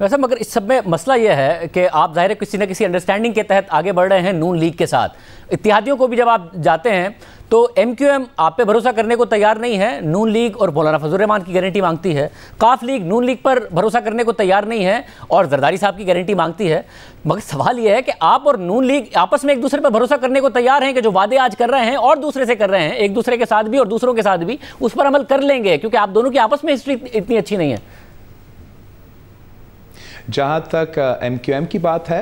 वैसे मगर इस सब में मसला यह है कि आप ज़ाहिर किसी न किसी अंडरस्टैंडिंग के तहत आगे बढ़ रहे हैं नून लीग के साथ इतिहादियों को भी जब आप जाते हैं तो एम क्यू एम आप पे भरोसा करने को तैयार नहीं है नून लीग और मौलाना फजलरहमान की गारंटी मांगती है काफ लीग नून लीग पर भरोसा करने को तैयार नहीं है और जरदारी साहब की गारंटी मांगती है मगर सवाल यह है कि आप और नून लीग आपस में एक दूसरे पर भरोसा करने को तैयार हैं कि जो वादे आज कर रहे हैं और दूसरे से कर रहे हैं एक दूसरे के साथ भी और दूसरों के साथ भी उस पर अमल कर लेंगे क्योंकि आप दोनों की आपस में हिस्ट्री इतनी अच्छी नहीं है जहाँ तक एम क्यू एम की बात है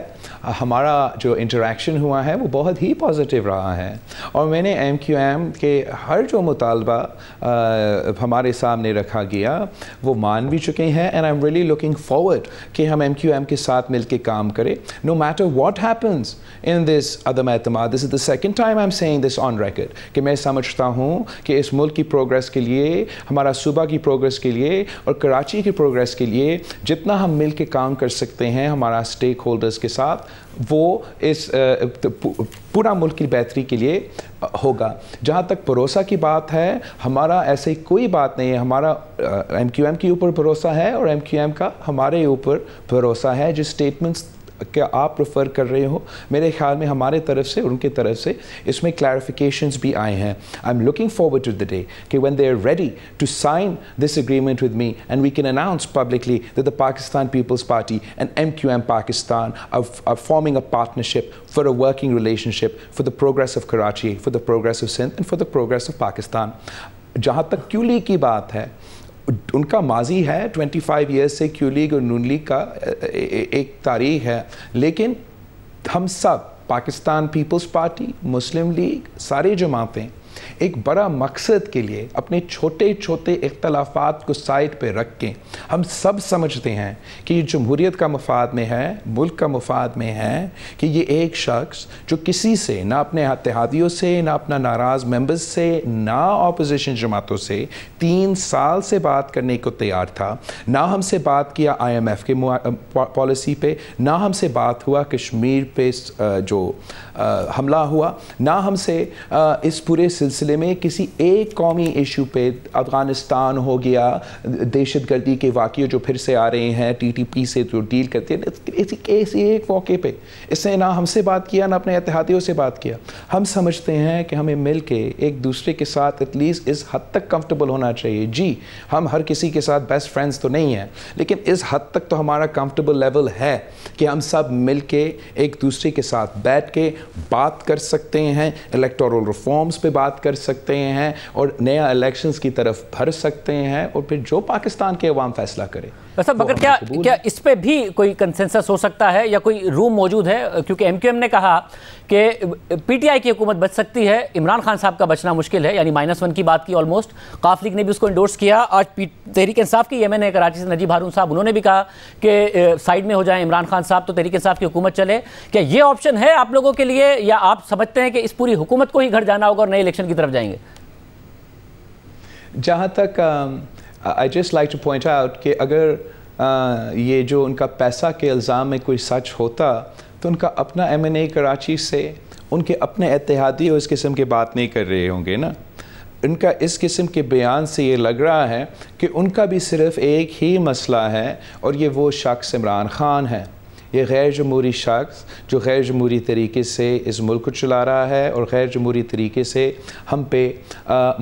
हमारा जो इंटरेक्शन हुआ है वो बहुत ही पॉजिटिव रहा है और मैंने एम क्यू एम के हर जो मुतालबा हमारे सामने रखा गया वो मान भी चुके हैं and I am really looking forward कि हम एम क्यू एम के साथ मिल के काम करें no matter what happens in this Adam atom this is the second time I am saying this on racket कि मैं समझता हूँ कि इस मुल्क की प्रोग्रेस के लिए हमारा सूबा की प्रोग्रेस के लिए और कराची की प्रोग्रेस के लिए जितना हम मिल के काम कर सकते हैं हमारा स्टेक होल्डर्स के साथ वो इस पूरा मुल्क की बेहतरी के लिए होगा जहाँ तक भरोसा की बात है हमारा ऐसे कोई बात नहीं है हमारा एम क्यू एम के ऊपर भरोसा है और एम क्यू एम का हमारे ऊपर भरोसा है जो स्टेटमेंट्स क्या आप प्रेफर कर रहे हो मेरे ख्याल में हमारे तरफ से उनके तरफ से इसमें क्लैरिफिकेशंस भी आए हैं I am looking forward to the day कि when they are ready to sign this agreement with me and we can announce publicly that the Pakistan Peoples Party and M Pakistan are forming a partnership for a working relationship for the progress of Karachi for the progress of Sindh and for the progress of Pakistan जहाँ तक क्यूली की बात है उनका माजी है 25 years से Q league और नून लीग का एक तारीख है लेकिन हम सब पाकिस्तान पीपल्स पार्टी मुस्लिम लीग सारी जमातें एक बड़ा मकसद के लिए अपने छोटे छोटे इख्तलाफात को साइड पर रख के हम सब समझते हैं कि ये जमहूरीत का मफाद में है मुल्क का मफाद में है कि ये एक शख्स जो किसी से ना अपने अतहादियों से ना अपना नाराज़ मेम्बर्स से ना अपोजिशन जमातों से तीन साल से बात करने को तैयार था ना हमसे बात किया आई एम एफ़ के पॉलिसी पर ना हमसे बात हुआ कश्मीर पे जो हमला हुआ ना हमसे इस पूरे सिलसिले में किसी एक कौमी इशू पे अफ़गानिस्तान हो गया दहशत गर्दी के वाक्य जो फिर से आ रहे हैं टी टी पी से जो डील करते हैं इसी किसी एक मौके पर इसने ना हमसे बात किया ना अपने एतिहादियों से बात किया हम समझते हैं कि हमें मिल के एक दूसरे के साथ एटलीस्ट इस हद तक कम्फर्टेबल होना चाहिए जी हम हर किसी के साथ बेस्ट फ्रेंड्स तो नहीं हैं लेकिन इस हद तक तो हमारा कम्फर्टेबल लेवल है कि हम सब मिल के एक दूसरे के साथ बैठ के बात कर सकते हैं इलेक्टोरल रिफॉर्म्स पे बात बात कर सकते हैं और नया इलेक्शंस की तरफ भर सकते हैं और फिर जो पाकिस्तान के अवाम फैसला करे तो सर मगर क्या क्या इस पर भी कोई कंसेंसस हो सकता है या कोई रूम मौजूद है क्योंकि एम ने कहा कि पीटीआई की हुकूमत बच सकती है इमरान खान साहब का बचना मुश्किल है यानी माइनस वन की बात की ऑलमोस्ट काफ लीग ने भी उसको इंडोर्स किया आज तहरीक इंसाफ की एम एन ए कराची से नजीब हारून साहब उन्होंने भी कहा कि साइड में हो जाए इमरान खान साहब तो तहरीक इंसाफ की हुकूमत चले क्या ये ऑप्शन है आप लोगों के लिए या आप समझते हैं कि इस पूरी हुकूमत को ही घर जाना होगा और नए इलेक्शन की तरफ जाएंगे जहाँ तक I just like to point out कि अगर आ, ये जो उनका पैसा के इल्ज़ाम में कोई सच होता तो उनका अपना एम एन ए कराची से उनके अपने एतिहादी और इस किस्म की बात नहीं कर रहे होंगे ना उनका इस किस्म के बयान से ये लग रहा है कि उनका भी सिर्फ़ एक ही मसला है और ये वो शख्स इमरान ख़ान है ये गैर जमहूरी शख्स जो गैर जमहूरी तरीके से इस मुल्क को चला रहा है और गैर जमहूरी तरीके से हम पे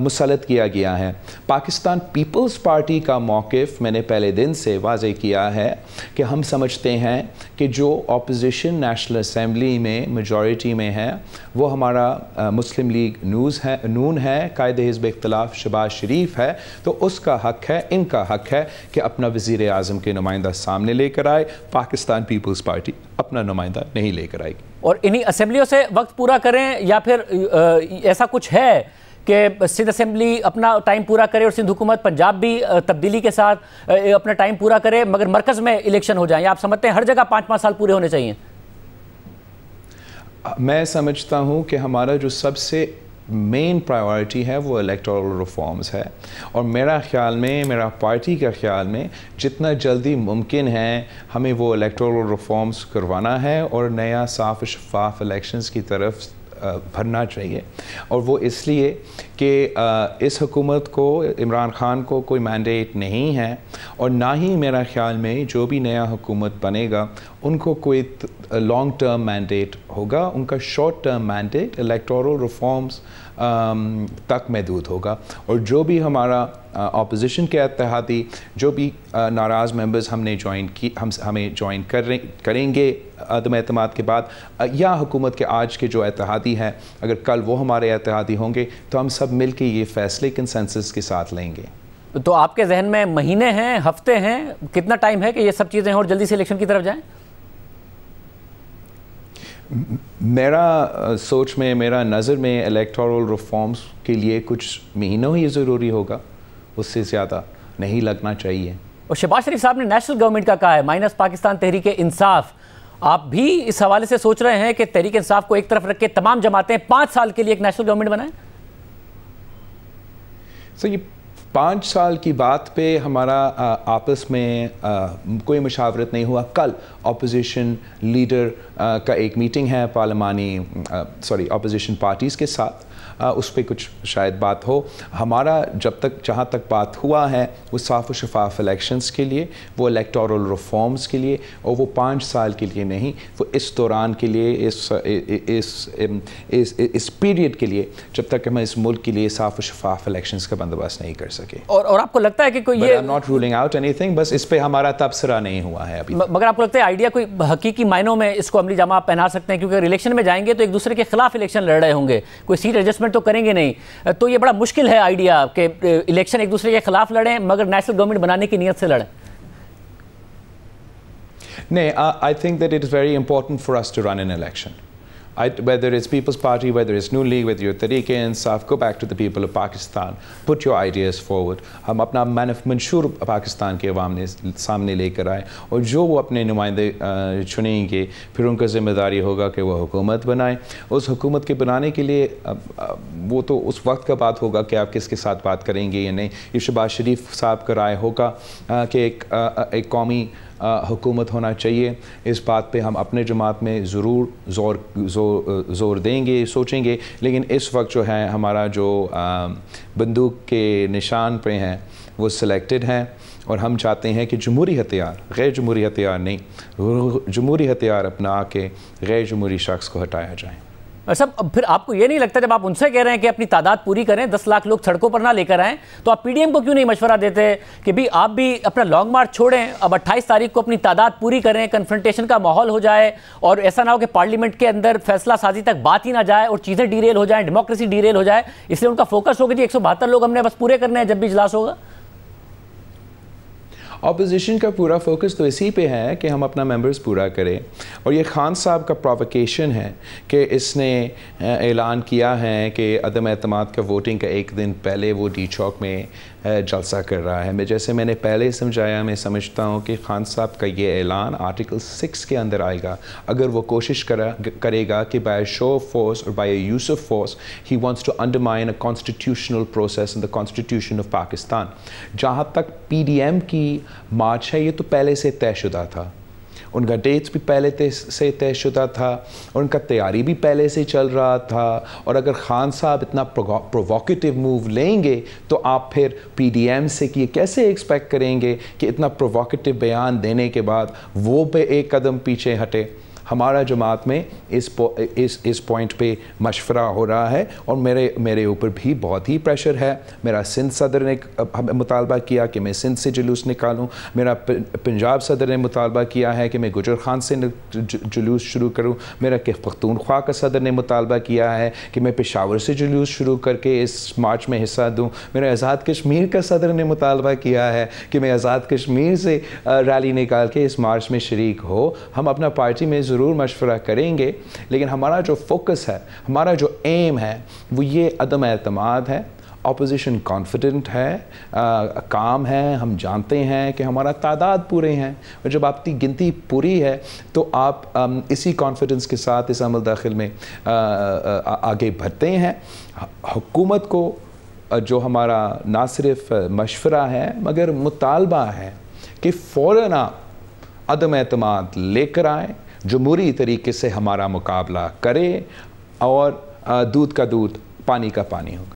मुसलत किया गया है पाकिस्तान पीपल्स पार्टी का मौक़ मैंने पहले दिन से वाज किया है कि हम समझते हैं कि जो अपोजिशन नेशनल असम्बली में मजॉरिटी में है वो हमारा आ, मुस्लिम लीग न्यूज़ है नून है कायद हिजब इख्तलाफ शबाज शरीफ है तो उसका हक है इनका हक है कि अपना वज़ी अजम के नुमाइंदा सामने लेकर आए पाकिस्तान पीपल्स पीपल्स पार्टी अपना नुमाइंदा नहीं लेकर आएगी और इन्हीं असेंबलियों से वक्त पूरा करें या फिर ऐसा कुछ है कि सिंध असेंबली अपना टाइम पूरा करे और सिंध हुकूमत पंजाब भी तब्दीली के साथ अपना टाइम पूरा करे मगर मरकज़ में इलेक्शन हो जाए आप समझते हैं हर जगह पाँच पाँच साल पूरे होने चाहिए मैं समझता हूं कि हमारा जो सबसे मेन प्रायोरिटी है वो इलेक्टोरल रिफॉर्म्स है और मेरा ख्याल में मेरा पार्टी का ख्याल में जितना जल्दी मुमकिन है हमें वो इलेक्टोरल रिफॉर्म्स करवाना है और नया साफ शफाफ इलेक्शंस की तरफ भरना चाहिए और वो इसलिए कि इस हुकूमत को इमरान ख़ान को कोई मैंडेट नहीं है और ना ही मेरा ख्याल में जो भी नया हुकूमत बनेगा उनको कोई लॉन्ग टर्म मैंडेट होगा उनका short term mandate electoral reforms तक महदूद होगा और जो भी हमारा अपोजिशन के अतहाती जो भी नाराज़ मेंबर्स हमने ज्वाइन की हम हमें ज्वाइन कर करेंगे अदम अहतम के बाद या हुकूमत के आज के जो इतिहादी हैं अगर कल वो हमारे इतिहादी होंगे तो हम सब मिल के ये फ़ैसले कंसेंसस के साथ लेंगे तो आपके जहन में महीने हैं हफ्ते हैं कितना टाइम है कि ये सब चीज़ें और जल्दी से इलेक्शन की तरफ जाएँ मेरा सोच में मेरा नज़र में इलेक्टोरल रिफॉर्म्स के लिए कुछ महीनों ही ज़रूरी होगा उससे ज़्यादा नहीं लगना चाहिए और शहबाज शरीफ साहब ने नेशनल गवर्नमेंट का कहा है माइनस पाकिस्तान तहरीक इंसाफ आप भी इस हवाले से सोच रहे हैं कि तहरीक इंसाफ को एक तरफ रख के तमाम जमातें पाँच साल के लिए एक नेशनल गवर्नमेंट बनाएं सर so, ये पाँच साल की बात पे हमारा आ, आपस में आ, कोई मशावरत नहीं हुआ कल अपोजिशन लीडर आ, का एक मीटिंग है पार्लिमानी सॉरी अपोजिशन पार्टीज़ के साथ उस पर कुछ शायद बात हो हमारा जब तक जहाँ तक बात हुआ है वो साफ व शफाफ इलेक्शंस के लिए वो इलेक्टोरल रिफॉर्म्स के लिए और वो पाँच साल के लिए नहीं वो इस दौरान के लिए इस पीरियड के लिए जब तक हम इस मुल्क के लिए साफ व शफाफ इलेक्शन का बंदोबस्त नहीं कर सके और और आपको लगता है कि कोई नॉट रूलिंग आउट थिंग बस इस पर हमारा तबसरा नहीं हुआ है अभी मगर आपको लगता है आइडिया कोई हकीकी मायनों में इसको अमली जमा पहना सकते हैं क्योंकि इलेक्शन में जाएंगे तो एक दूसरे के खिलाफ इलेक्शन लड़ रहे होंगे कोई सीट एडजस्टमेंट इन्वेस्टमेंट तो करेंगे नहीं तो ये बड़ा मुश्किल है आइडिया कि इलेक्शन एक दूसरे के खिलाफ लड़ें मगर नेशनल गवर्नमेंट बनाने की नीयत से लड़ें नहीं I think that it is very important for us to run an election I, whether it's People's Party, whether it's New League, whether you're Tariq Insaf, go back to the people of Pakistan, put your ideas forward. हम अपना मैनफ मंशूर पाकिस्तान के अवाम ने सामने लेकर आए और जो वो अपने नुमाइंदे चुनेंगे फिर उनका जिम्मेदारी होगा कि वह हुकूमत बनाएं उस हुकूमत के बनाने के लिए वो तो उस वक्त का बात होगा कि आप किसके साथ बात करेंगे या नहीं ये शबाज़ शरीफ साहब का राय होगा कि एक, एक कौमी हुकूमत होना चाहिए इस बात पे हम अपने जमात में ज़रूर जोर जोर जोर देंगे सोचेंगे लेकिन इस वक्त जो है हमारा जो बंदूक के निशान पे हैं वो सिलेक्टेड हैं और हम चाहते हैं कि जमहूरी हथियार गैर जमहूरी हथियार नहीं जमहूरी हथियार अपना के गैर जमहूरी शख्स को हटाया जाए सब फिर आपको ये नहीं लगता जब आप उनसे कह रहे हैं कि अपनी तादाद पूरी करें दस लाख लोग सड़कों पर ना लेकर आएँ तो आप पीडीएम को क्यों नहीं मशवरा देते कि भाई आप भी अपना लॉन्ग मार्च छोड़ें अब अट्ठाईस तारीख को अपनी तादाद पूरी करें कन्फ्रंटेशन का माहौल हो जाए और ऐसा ना हो कि पार्लियामेंट के अंदर फैसला साजी तक बात ही ना जाए और चीज़ें डीरेल हो जाएँ डेमोक्रेसी डीरेल हो जाए इसलिए उनका फोकस होगा जी एक लोग हमने बस पूरे करने हैं जब भी इजलास होगा अपोजिशन का पूरा फोकस तो इसी पे है कि हम अपना मेंबर्स पूरा करें और ये खान साहब का प्रोवोकेशन है कि इसने ऐलान किया है कि अदम अतमाद का वोटिंग का एक दिन पहले वो डी चौक में जलसा कर रहा है मैं जैसे मैंने पहले समझाया मैं समझता हूँ कि खान साहब का ये ऐलान आर्टिकल सिक्स के अंदर आएगा अगर वो कोशिश करा करेगा कि बाय शो फोर्स और by use of force he wants to undermine a constitutional process in the constitution of Pakistan जहाँ तक पी डी एम की मार्च है ये तो पहले से तयशुदा था उनका डेट्स भी पहले ते, से तयशुदा था उनका तैयारी भी पहले से चल रहा था और अगर खान साहब इतना प्रोवोकेटिव मूव लेंगे तो आप फिर पी डी एम से कि कैसे एक्सपेक्ट करेंगे कि इतना प्रोवोकेटिव बयान देने के बाद वो पे एक कदम पीछे हटे हमारा जमात में इस इस इस पॉइंट पे मशवरा हो रहा है और मेरे मेरे ऊपर भी बहुत ही प्रेशर है मेरा सिंध सदर ने मुतालबा किया कि मैं सिंध से जुलूस निकालूँ मेरा पंजाब सदर ने मुतालबा किया है कि मैं गुजर खान से जुलूस शुरू करूँ मेरा के पख्तूनख्वा का सदर ने मुतालबा किया है कि मैं पेशावर से जुलूस शुरू करके इस मार्च में हिस्सा दूँ मेरा आज़ाद कश्मीर का सदर ने मुतालबा किया है कि मैं आज़ाद कश्मीर से रैली निकाल के इस मार्च में शरीक हो हम अपना पार्टी में ज़रूर मशवरा करेंगे लेकिन हमारा जो फोकस है हमारा जो एम है वो ये अदम अतमाद है अपोजिशन कॉन्फिडेंट है आ, काम है हम जानते हैं कि हमारा तादाद पूरे हैं और जब आपकी गिनती पूरी है तो आप आ, इसी कॉन्फिडेंस के साथ इस अमल दाखिल में आ, आ, आगे बढ़ते हैं हुकूमत को जो हमारा ना सिर्फ मशवरा है मगर मुतालबा है कि फ़ौर आप अदम अतमाद लेकर आएँ जमहूरी तरीके से हमारा मुकाबला करे और दूध का दूध पानी का पानी होगा